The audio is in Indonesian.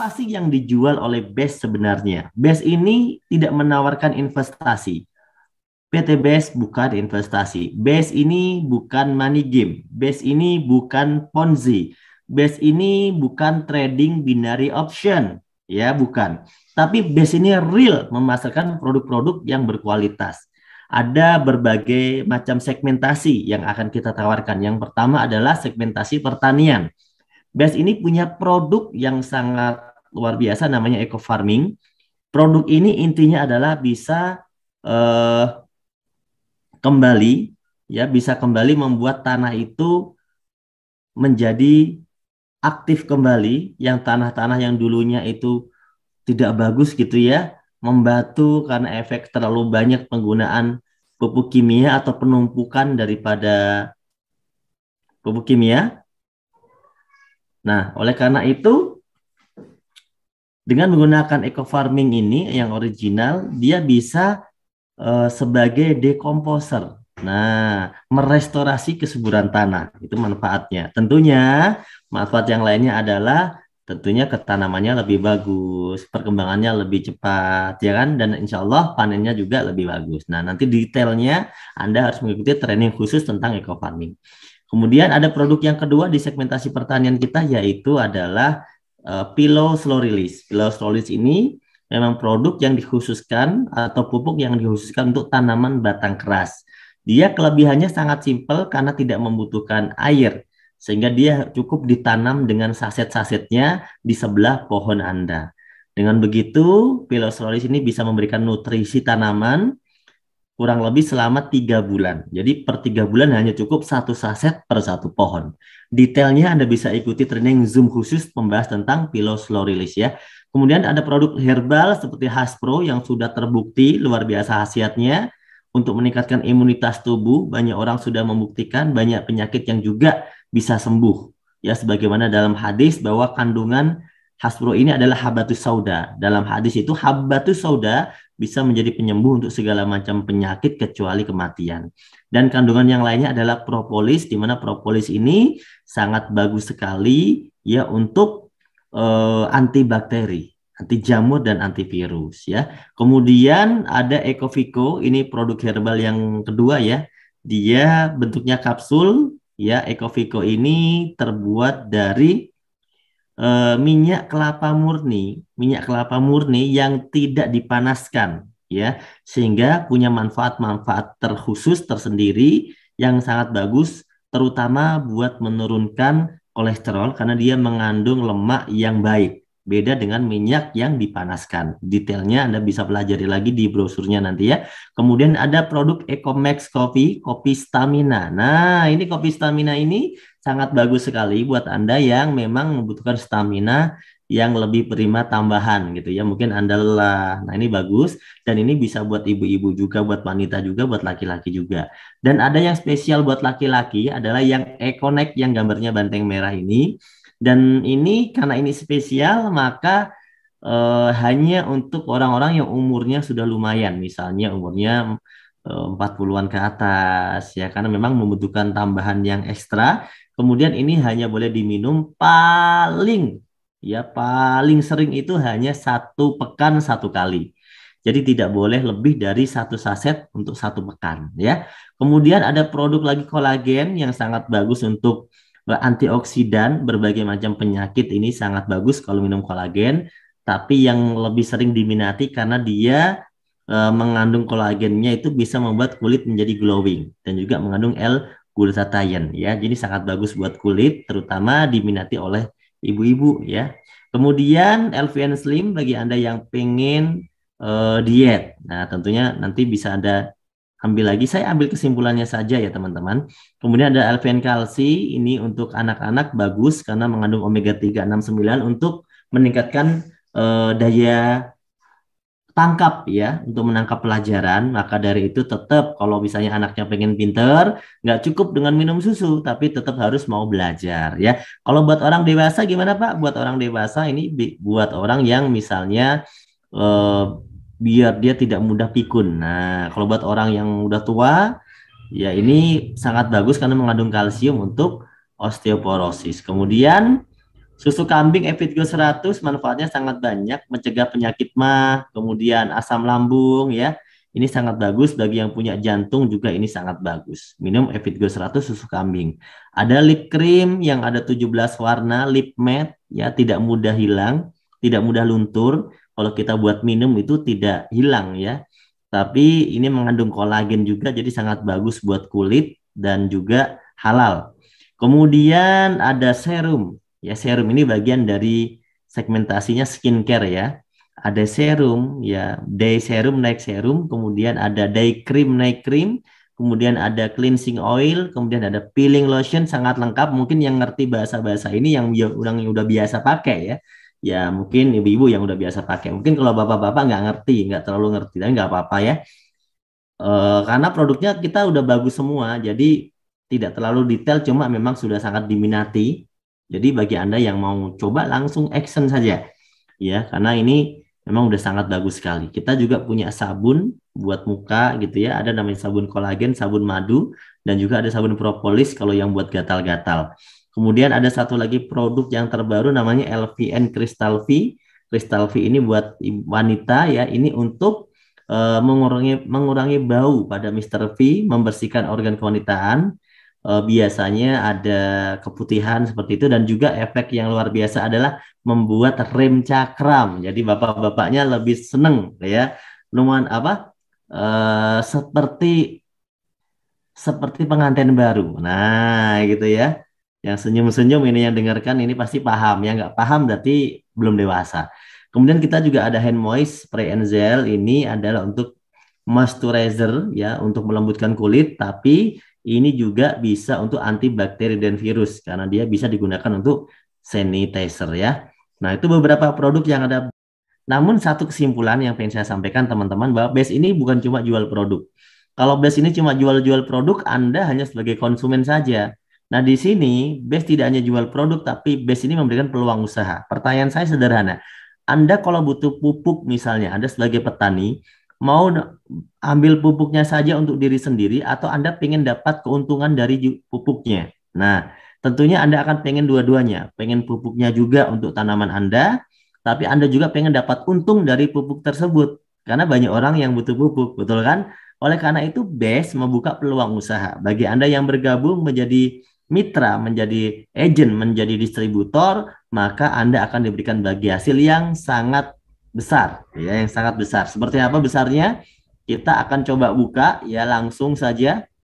apa sih yang dijual oleh BES sebenarnya? BES ini tidak menawarkan investasi. PT BES bukan investasi. BES ini bukan money game. BES ini bukan ponzi. BES ini bukan trading binary option. Ya, bukan. Tapi BES ini real memasarkan produk-produk yang berkualitas. Ada berbagai macam segmentasi yang akan kita tawarkan. Yang pertama adalah segmentasi pertanian. BES ini punya produk yang sangat luar biasa namanya eco farming. Produk ini intinya adalah bisa eh, kembali ya bisa kembali membuat tanah itu menjadi aktif kembali yang tanah-tanah yang dulunya itu tidak bagus gitu ya membantu karena efek terlalu banyak penggunaan pupuk kimia atau penumpukan daripada pupuk kimia. Nah, oleh karena itu dengan menggunakan eco farming ini yang original dia bisa uh, sebagai dekomposer Nah, merestorasi kesuburan tanah itu manfaatnya. Tentunya manfaat yang lainnya adalah tentunya ketanamannya lebih bagus, perkembangannya lebih cepat, ya kan? Dan insya Allah panennya juga lebih bagus. Nah, nanti detailnya Anda harus mengikuti training khusus tentang eco farming. Kemudian ada produk yang kedua di segmentasi pertanian kita yaitu adalah Eh, pillow slow release. Pillow slow release ini memang produk yang dikhususkan atau pupuk yang dikhususkan untuk tanaman batang keras. Dia kelebihannya sangat simpel karena tidak membutuhkan air sehingga dia cukup ditanam dengan saset-sasetnya di sebelah pohon Anda. Dengan begitu, Pillow pilosloris ini bisa memberikan nutrisi tanaman kurang lebih selama tiga bulan. Jadi per tiga bulan hanya cukup satu saset per satu pohon. Detailnya Anda bisa ikuti training Zoom khusus membahas tentang pilo Slow Release ya. Kemudian ada produk herbal seperti Haspro yang sudah terbukti luar biasa khasiatnya untuk meningkatkan imunitas tubuh. Banyak orang sudah membuktikan banyak penyakit yang juga bisa sembuh. Ya sebagaimana dalam hadis bahwa kandungan Hasbro ini adalah habatus sauda. Dalam hadis itu habatus sauda bisa menjadi penyembuh untuk segala macam penyakit kecuali kematian. Dan kandungan yang lainnya adalah propolis, di mana propolis ini sangat bagus sekali ya untuk eh, antibakteri, anti jamur dan antivirus ya. Kemudian ada Ecovico, ini produk herbal yang kedua ya. Dia bentuknya kapsul ya. Ecovico ini terbuat dari Eh, minyak kelapa murni, minyak kelapa murni yang tidak dipanaskan ya, sehingga punya manfaat-manfaat terkhusus tersendiri yang sangat bagus terutama buat menurunkan kolesterol karena dia mengandung lemak yang baik. Beda dengan minyak yang dipanaskan. Detailnya Anda bisa pelajari lagi di brosurnya nanti ya. Kemudian ada produk Ecomax Coffee, kopi stamina. Nah, ini kopi stamina ini sangat bagus sekali buat Anda yang memang membutuhkan stamina yang lebih prima tambahan gitu ya mungkin anda lah nah ini bagus dan ini bisa buat ibu-ibu juga buat wanita juga buat laki-laki juga dan ada yang spesial buat laki-laki adalah yang econek yang gambarnya banteng merah ini dan ini karena ini spesial maka eh, hanya untuk orang-orang yang umurnya sudah lumayan, misalnya umurnya eh, empat eh, 40-an ke atas ya karena memang membutuhkan tambahan yang ekstra. Kemudian ini hanya boleh diminum paling ya paling sering itu hanya satu pekan satu kali. Jadi tidak boleh lebih dari satu saset untuk satu pekan ya. Kemudian ada produk lagi kolagen yang sangat bagus untuk antioksidan berbagai macam penyakit ini sangat bagus kalau minum kolagen tapi yang lebih sering diminati karena dia e, mengandung kolagennya itu bisa membuat kulit menjadi glowing dan juga mengandung L-glutathione ya jadi sangat bagus buat kulit terutama diminati oleh ibu-ibu ya kemudian LVN Slim bagi anda yang pengen e, diet nah tentunya nanti bisa ada ambil lagi. Saya ambil kesimpulannya saja ya teman-teman. Kemudian ada LPN kalsi ini untuk anak-anak bagus karena mengandung omega 369 untuk meningkatkan uh, daya tangkap ya untuk menangkap pelajaran maka dari itu tetap kalau misalnya anaknya pengen pinter nggak cukup dengan minum susu tapi tetap harus mau belajar ya kalau buat orang dewasa gimana pak buat orang dewasa ini buat orang yang misalnya eh, biar dia tidak mudah pikun. Nah, kalau buat orang yang udah tua, ya ini sangat bagus karena mengandung kalsium untuk osteoporosis. Kemudian susu kambing Epitgo 100 manfaatnya sangat banyak mencegah penyakit mah, kemudian asam lambung ya. Ini sangat bagus bagi yang punya jantung juga ini sangat bagus. Minum Epitgo 100 susu kambing. Ada lip cream yang ada 17 warna, lip matte ya tidak mudah hilang, tidak mudah luntur kalau kita buat minum itu tidak hilang ya. Tapi ini mengandung kolagen juga jadi sangat bagus buat kulit dan juga halal. Kemudian ada serum. Ya serum ini bagian dari segmentasinya skincare ya. Ada serum ya, day serum night serum, kemudian ada day cream night cream, kemudian ada cleansing oil, kemudian ada peeling lotion sangat lengkap. Mungkin yang ngerti bahasa-bahasa ini yang orang yang udah biasa pakai ya ya mungkin ibu-ibu yang udah biasa pakai. Mungkin kalau bapak-bapak nggak ngerti, nggak terlalu ngerti, tapi nggak apa-apa ya. E, karena produknya kita udah bagus semua, jadi tidak terlalu detail, cuma memang sudah sangat diminati. Jadi bagi anda yang mau coba langsung action saja, ya karena ini memang udah sangat bagus sekali. Kita juga punya sabun buat muka gitu ya. Ada namanya sabun kolagen, sabun madu, dan juga ada sabun propolis kalau yang buat gatal-gatal. Kemudian ada satu lagi produk yang terbaru namanya LVN Crystal V. Crystal V ini buat wanita ya, ini untuk uh, mengurangi mengurangi bau pada Mr. V, membersihkan organ kewanitaan. Uh, biasanya ada keputihan seperti itu dan juga efek yang luar biasa adalah membuat rem cakram. Jadi bapak-bapaknya lebih seneng ya. Numan apa? Uh, seperti seperti pengantin baru. Nah, gitu ya yang senyum-senyum ini yang dengarkan ini pasti paham yang nggak paham berarti belum dewasa kemudian kita juga ada hand moist spray and gel ini adalah untuk moisturizer ya untuk melembutkan kulit tapi ini juga bisa untuk antibakteri dan virus karena dia bisa digunakan untuk sanitizer ya nah itu beberapa produk yang ada namun satu kesimpulan yang pengen saya sampaikan teman-teman bahwa base ini bukan cuma jual produk kalau base ini cuma jual-jual produk Anda hanya sebagai konsumen saja Nah, di sini base tidak hanya jual produk, tapi base ini memberikan peluang usaha. Pertanyaan saya sederhana. Anda kalau butuh pupuk misalnya, Anda sebagai petani, mau ambil pupuknya saja untuk diri sendiri atau Anda pengen dapat keuntungan dari pupuknya? Nah, tentunya Anda akan pengen dua-duanya. Pengen pupuknya juga untuk tanaman Anda, tapi Anda juga pengen dapat untung dari pupuk tersebut. Karena banyak orang yang butuh pupuk, betul kan? Oleh karena itu, BES membuka peluang usaha. Bagi Anda yang bergabung menjadi mitra, menjadi agent, menjadi distributor, maka Anda akan diberikan bagi hasil yang sangat besar, ya, yang sangat besar. Seperti apa besarnya? Kita akan coba buka ya langsung saja